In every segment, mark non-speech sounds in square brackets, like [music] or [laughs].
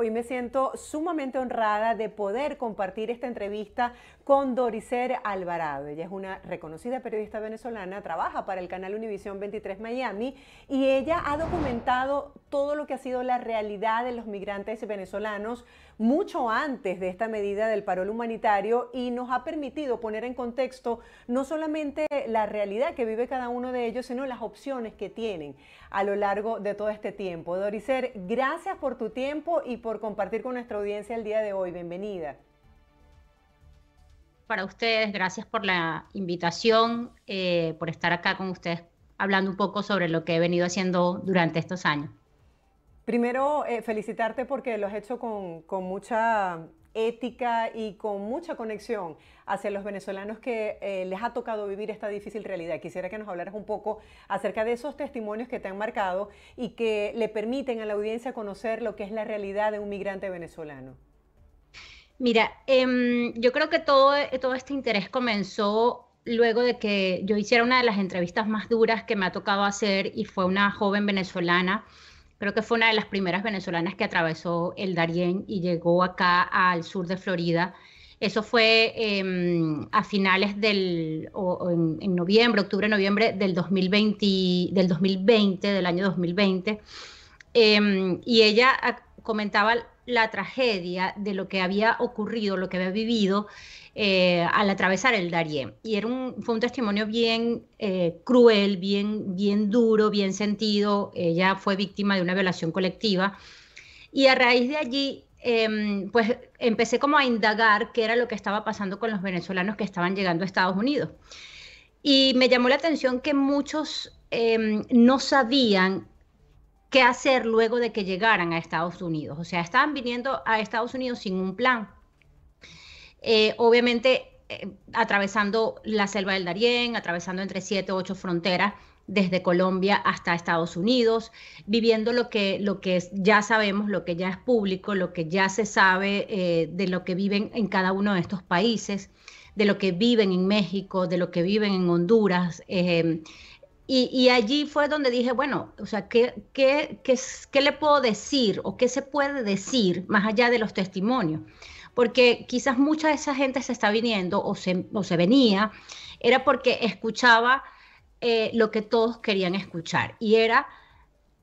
Hoy me siento sumamente honrada de poder compartir esta entrevista con Doricer Alvarado. Ella es una reconocida periodista venezolana, trabaja para el canal Univisión 23 Miami y ella ha documentado todo lo que ha sido la realidad de los migrantes venezolanos mucho antes de esta medida del parol humanitario y nos ha permitido poner en contexto no solamente la realidad que vive cada uno de ellos, sino las opciones que tienen a lo largo de todo este tiempo. Doricer, gracias por tu tiempo y por compartir con nuestra audiencia el día de hoy. Bienvenida para ustedes, gracias por la invitación, eh, por estar acá con ustedes hablando un poco sobre lo que he venido haciendo durante estos años. Primero, eh, felicitarte porque lo has hecho con, mucha ética y con mucha conexión hacia los venezolanos que eh, les ha tocado vivir esta difícil realidad. Quisiera que nos hablaras un poco acerca de esos testimonios que te han marcado y que le permiten a la audiencia conocer lo que es la realidad de un migrante venezolano. Mira, em, yo creo que todo este interés comenzó luego de que yo hiciera una de las entrevistas más duras que me ha tocado hacer y fue una joven venezolana Creo que fue una de las primeras venezolanas que atravesó el Darién y llegó acá al sur de Florida. Eso fue em, a finales del, o, en, noviembre, octubre, noviembre del 2020, del 2020, del año 2020. Em, y ella ah, comentaba la tragedia de lo que había ocurrido, lo que había vivido eh, al atravesar el Darién. Y era un, fue un testimonio bien eh, cruel, bien, bien duro, bien sentido. Ella fue víctima de una violación colectiva. Y a raíz de allí, em, pues empecé como a indagar qué era lo que estaba pasando con los venezolanos que estaban llegando a Estados Unidos. Y me llamó la atención que muchos em, no sabían qué hacer luego de que llegaran a Estados Unidos. O sea, estaban viniendo a Estados Unidos sin un plan. Eh, obviamente, eh, atravesando la selva del Darién, atravesando entre siete u ocho fronteras desde Colombia hasta Estados Unidos, viviendo lo que, lo que ya sabemos, lo que ya es público, lo que ya se sabe eh, de lo que viven en cada uno de estos países, de lo que viven en México, de lo que viven en Honduras, y, allí fue donde dije, bueno, o sea, ¿qué, ¿qué, qué, qué, le puedo decir o qué se puede decir más allá de los testimonios? Porque quizás mucha de esa gente se está viniendo o se, o se venía, era porque escuchaba eh, lo que todos querían escuchar y era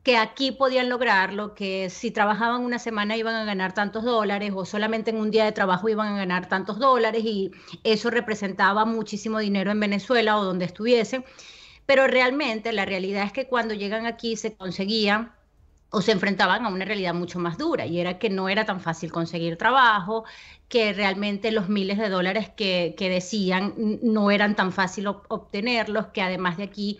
que aquí podían lograrlo, que si trabajaban una semana iban a ganar tantos dólares o solamente en un día de trabajo iban a ganar tantos dólares y eso representaba muchísimo dinero en Venezuela o donde estuviesen pero realmente la realidad es que cuando llegan aquí se conseguían o se enfrentaban a una realidad mucho más dura y era que no era tan fácil conseguir trabajo, que realmente los miles de dólares que, que decían no eran tan fácil obtenerlos, que además de aquí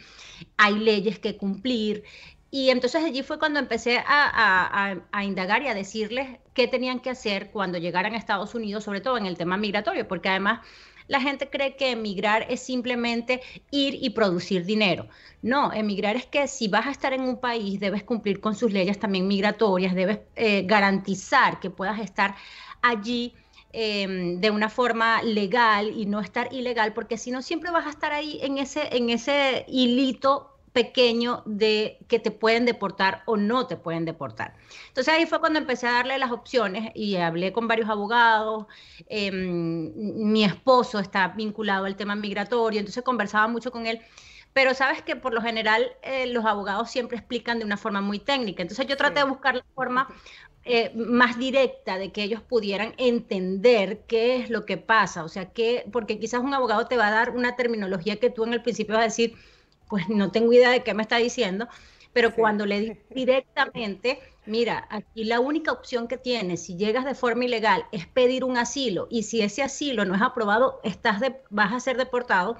hay leyes que cumplir, y entonces allí fue cuando empecé a, a, indagar y a decirles qué tenían que hacer cuando llegaran a Estados Unidos, sobre todo en el tema migratorio, porque además la gente cree que emigrar es simplemente ir y producir dinero. No, emigrar es que si vas a estar en un país debes cumplir con sus leyes también migratorias, debes eh, garantizar que puedas estar allí em, de una forma legal y no estar ilegal, porque si no siempre vas a estar ahí en ese, en ese hilito pequeño de que te pueden deportar o no te pueden deportar. Entonces ahí fue cuando empecé a darle las opciones y hablé con varios abogados, em, mi esposo está vinculado al tema migratorio, entonces conversaba mucho con él pero sabes que por lo general eh, los abogados siempre explican de una forma muy técnica. Entonces yo traté de buscar la forma eh, más directa de que ellos pudieran entender qué es lo que pasa, o sea, que, porque quizás un abogado te va a dar una terminología que tú en el principio vas a decir, pues no tengo idea de qué me está diciendo, pero cuando le digo [laughs] directamente, mira, aquí la única opción que tienes si llegas de forma ilegal es pedir un asilo y si ese asilo no es aprobado, estás vas a ser deportado,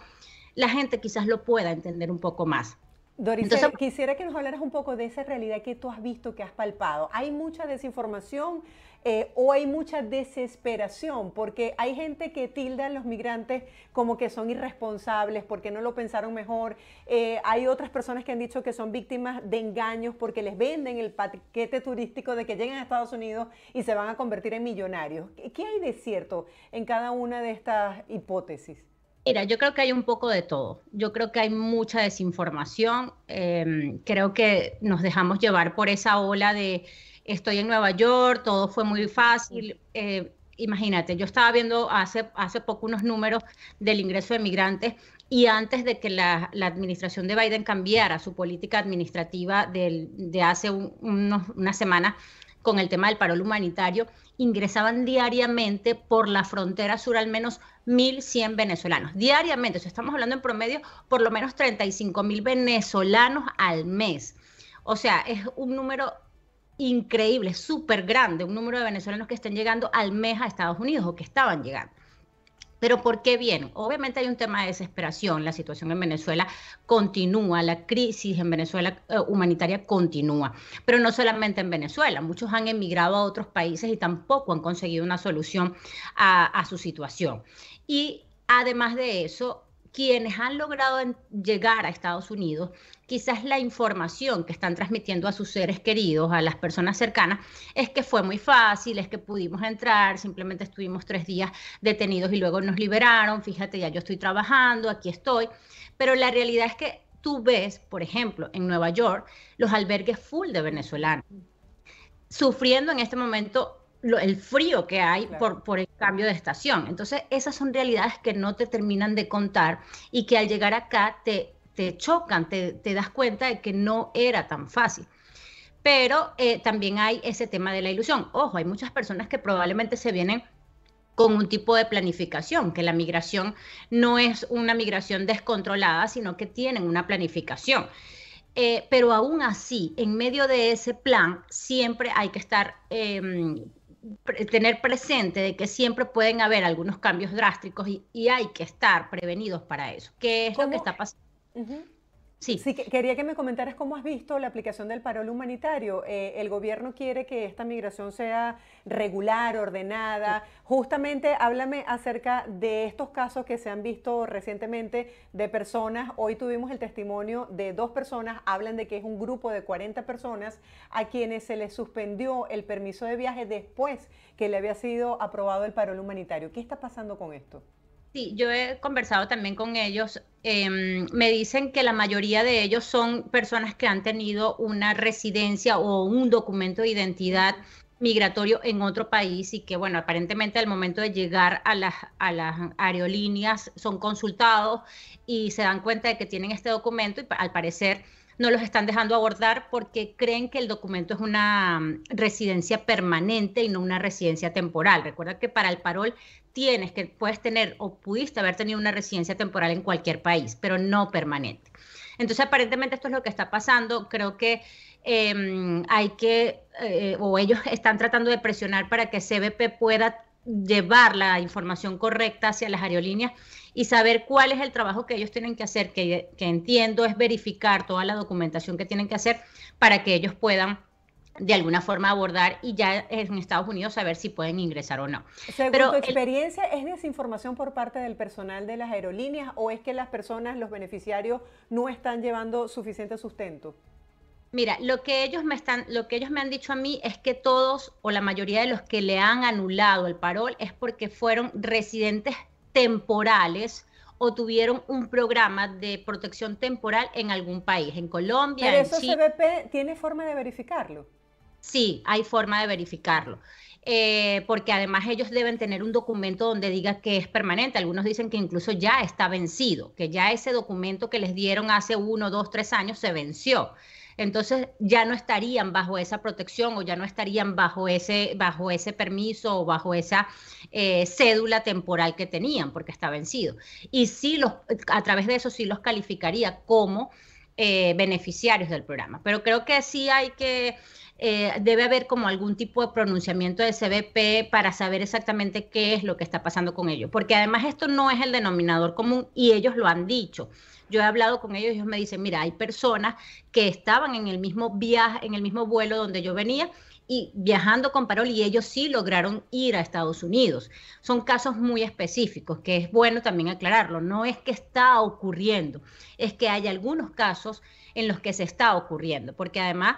la gente quizás lo pueda entender un poco más. Doris, quisiera que nos hablaras un poco de esa realidad que tú has visto, que has palpado. Hay mucha desinformación, eh, o hay mucha desesperación, porque hay gente que tilda a los migrantes como que son irresponsables, porque no lo pensaron mejor. Eh, hay otras personas que han dicho que son víctimas de engaños porque les venden el paquete turístico de que lleguen a Estados Unidos y se van a convertir en millonarios. ¿Qué hay de cierto en cada una de estas hipótesis? Mira, yo creo que hay un poco de todo. Yo creo que hay mucha desinformación. Em, creo que nos dejamos llevar por esa ola de estoy en Nueva York, todo fue muy fácil. Eh, imagínate, yo estaba viendo hace, hace poco unos números del ingreso de migrantes y antes de que la, administración de Biden cambiara su política administrativa del, de hace unos, una semana con el tema del parol humanitario, ingresaban diariamente por la frontera sur al menos 1.100 venezolanos. Diariamente, o sea, estamos hablando en promedio por lo menos 35.000 venezolanos al mes. O sea, es un número increíble, súper grande, un número de venezolanos que estén llegando al mes a Estados Unidos o que estaban llegando. Pero ¿por qué vienen? Obviamente hay un tema de desesperación, la situación en Venezuela continúa, la crisis en Venezuela eh, humanitaria continúa, pero no solamente en Venezuela, muchos han emigrado a otros países y tampoco han conseguido una solución a su situación. Y además de eso, quienes han logrado llegar a Estados Unidos, quizás la información que están transmitiendo a sus seres queridos, a las personas cercanas, es que fue muy fácil, es que pudimos entrar, simplemente estuvimos tres días detenidos y luego nos liberaron, fíjate, ya yo estoy trabajando, aquí estoy, pero la realidad es que tú ves, por ejemplo, en Nueva York, los albergues full de venezolanos, sufriendo en este momento el frío que hay por, el cambio de estación. Entonces, esas son realidades que no te terminan de contar y que al llegar acá te, chocan, te, das cuenta de que no era tan fácil pero eh, también hay ese tema de la ilusión. Ojo, hay muchas personas que probablemente se vienen con un tipo de planificación, que la migración no es una migración descontrolada, sino que tienen una planificación. Eh, pero aún así, en medio de ese plan, siempre hay que estar em, tener presente de que siempre pueden haber algunos cambios drásticos y, hay que estar prevenidos para eso. ¿Qué es lo que está pasando? Sí. quería que me comentaras cómo has visto la aplicación del parol humanitario. Eh, el gobierno quiere que esta migración sea regular, ordenada. Justamente háblame acerca de estos casos que se han visto recientemente de personas. Hoy tuvimos el testimonio de dos personas, hablan de que es un grupo de 40 personas a quienes se les suspendió el permiso de viaje después que le había sido aprobado el parol humanitario. ¿Qué está pasando con esto? Sí, yo he conversado también con ellos. Em, me dicen que la mayoría de ellos son personas que han tenido una residencia o un documento de identidad migratorio en otro país y que, bueno, aparentemente al momento de llegar a las, a las aerolíneas son consultados y se dan cuenta de que tienen este documento y al parecer no los están dejando abordar porque creen que el documento es una mm, residencia permanente y no una residencia temporal. Recuerda que para el parol tienes que puedes tener o pudiste haber tenido una residencia temporal en cualquier país, pero no permanente. Entonces, aparentemente esto es lo que está pasando. Creo que em, hay que, eh, o ellos están tratando de presionar para que CBP pueda llevar la información correcta hacia las aerolíneas y saber cuál es el trabajo que ellos tienen que hacer, que, entiendo es verificar toda la documentación que tienen que hacer para que ellos puedan de alguna forma abordar y ya en Estados Unidos saber si pueden ingresar o no. Pero tu experiencia, ¿es desinformación por parte del personal de las aerolíneas o es que las personas, los beneficiarios, no están llevando suficiente sustento? Mira, lo que ellos me están, lo que ellos me han dicho a mí es que todos o la mayoría de los que le han anulado el parol es porque fueron residentes temporales o tuvieron un programa de protección temporal en algún país, en Colombia. Pero eso CBP tiene forma de verificarlo. Sí, hay forma de verificarlo. Eh, porque además ellos deben tener un documento donde diga que es permanente. Algunos dicen que incluso ya está vencido, que ya ese documento que les dieron hace uno, dos, tres años se venció entonces ya no estarían bajo esa protección o ya no estarían bajo ese, bajo ese permiso o bajo esa eh, cédula temporal que tenían porque está vencido. Y sí los, a través de eso sí los calificaría como eh, beneficiarios del programa. Pero creo que sí hay que... Eh, debe haber como algún tipo de pronunciamiento de CBP para saber exactamente qué es lo que está pasando con ellos, porque además esto no es el denominador común y ellos lo han dicho. Yo he hablado con ellos y ellos me dicen, mira, hay personas que estaban en el mismo viaje, en el mismo vuelo donde yo venía y viajando con Parol y ellos sí lograron ir a Estados Unidos. Son casos muy específicos, que es bueno también aclararlo. No es que está ocurriendo, es que hay algunos casos en los que se está ocurriendo, porque además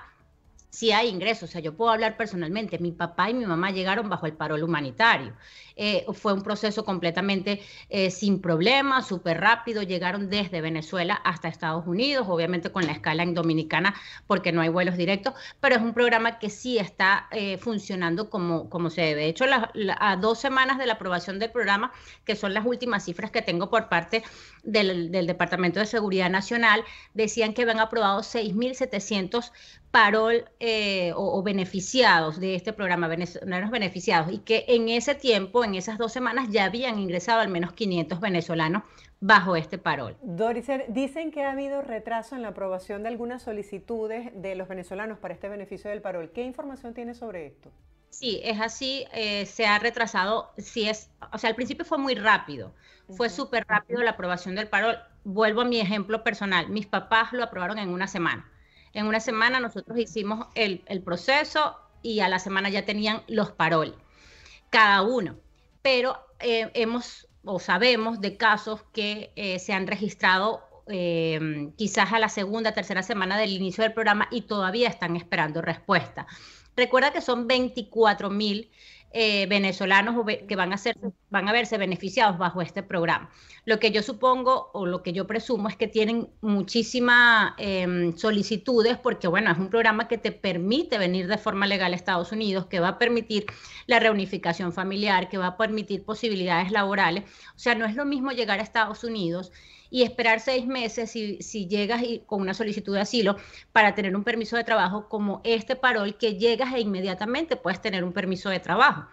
si sí hay ingresos. O sea, yo puedo hablar personalmente. Mi papá y mi mamá llegaron bajo el parol humanitario. Eh, fue un proceso completamente eh, sin problemas, súper rápido, llegaron desde Venezuela hasta Estados Unidos, obviamente con la escala en Dominicana porque no hay vuelos directos, pero es un programa que sí está eh, funcionando como, como se debe. De hecho, a dos semanas de la aprobación del programa, que son las últimas cifras que tengo por parte del, Departamento de Seguridad Nacional, decían que habían aprobado 6.700 parol o, o, beneficiados de este programa, venezolanos beneficiados, y que en ese tiempo, en esas dos semanas ya habían ingresado al menos 500 venezolanos bajo este parol. Doris, dicen que ha habido retraso en la aprobación de algunas solicitudes de los venezolanos para este beneficio del parol. ¿Qué información tiene sobre esto? Sí, es así, eh, se ha retrasado, sí es, o sea, al principio fue muy rápido, fue súper rápido la aprobación del parol. Vuelvo a mi ejemplo personal, mis papás lo aprobaron en una semana. En una semana nosotros hicimos el, proceso y a la semana ya tenían los parol, cada uno pero eh, hemos o sabemos de casos que eh, se han registrado eh, quizás a la segunda, tercera semana del inicio del programa y todavía están esperando respuesta. Recuerda que son 24 mil eh, venezolanos que van a, ser, van a verse beneficiados bajo este programa. Lo que yo supongo o lo que yo presumo es que tienen muchísimas em, solicitudes porque, bueno, es un programa que te permite venir de forma legal a Estados Unidos, que va a permitir la reunificación familiar, que va a permitir posibilidades laborales. O sea, no es lo mismo llegar a Estados Unidos y esperar seis meses si, si llegas y, con una solicitud de asilo para tener un permiso de trabajo como este parol que llegas e inmediatamente puedes tener un permiso de trabajo.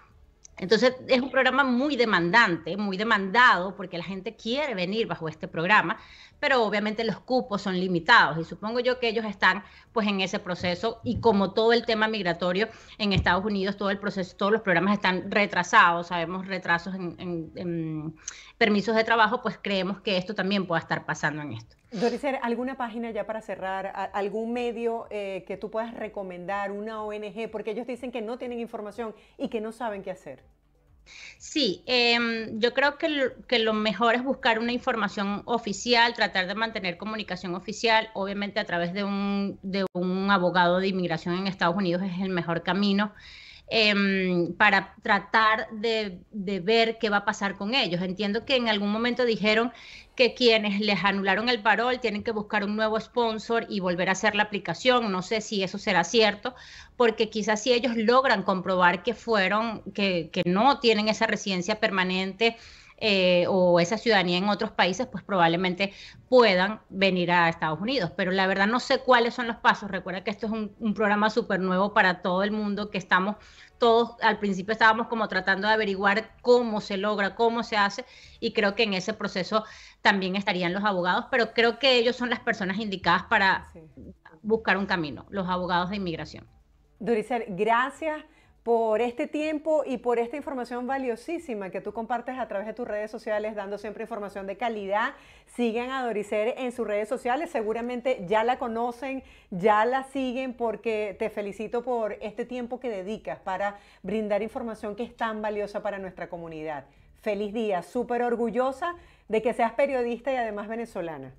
Entonces es un programa muy demandante, muy demandado, porque la gente quiere venir bajo este programa, pero obviamente los cupos son limitados y supongo yo que ellos están pues en ese proceso y como todo el tema migratorio en Estados Unidos, todo el proceso, todos los programas están retrasados, sabemos retrasos en, permisos de trabajo, pues creemos que esto también pueda estar pasando en esto. Doriser, ¿alguna página ya para cerrar? ¿Algún medio eh, que tú puedas recomendar? ¿Una ONG? Porque ellos dicen que no tienen información y que no saben qué hacer. Sí, em, yo creo que lo, que lo, mejor es buscar una información oficial, tratar de mantener comunicación oficial, obviamente a través de un, de un abogado de inmigración en Estados Unidos es el mejor camino eh, para tratar de, ver qué va a pasar con ellos. Entiendo que en algún momento dijeron que quienes les anularon el parol tienen que buscar un nuevo sponsor y volver a hacer la aplicación. No sé si eso será cierto, porque quizás si ellos logran comprobar que fueron, que, que no tienen esa residencia permanente, eh, o esa ciudadanía en otros países, pues probablemente puedan venir a Estados Unidos. Pero la verdad no sé cuáles son los pasos. Recuerda que esto es un, programa súper nuevo para todo el mundo, que estamos todos, al principio estábamos como tratando de averiguar cómo se logra, cómo se hace, y creo que en ese proceso también estarían los abogados, pero creo que ellos son las personas indicadas para buscar un camino, los abogados de inmigración. Duricer, gracias por este tiempo y por esta información valiosísima que tú compartes a través de tus redes sociales, dando siempre información de calidad. Sigan a Doricere en sus redes sociales, seguramente ya la conocen, ya la siguen, porque te felicito por este tiempo que dedicas para brindar información que es tan valiosa para nuestra comunidad. Feliz día, súper orgullosa de que seas periodista y además venezolana.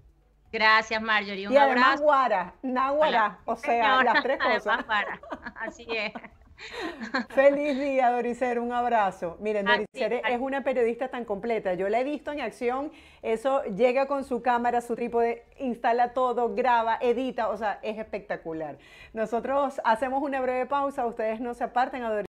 Gracias, Marjorie. Un y además abrazo. Guara, o sea, las tres [laughs] cosas. Así es. Feliz día, Doricer, un abrazo. Miren, Doricer es una periodista tan completa, yo la he visto en acción, eso llega con su cámara, su trípode, instala todo, graba, edita, o sea, es espectacular. Nosotros hacemos una breve pausa, ustedes no se aparten a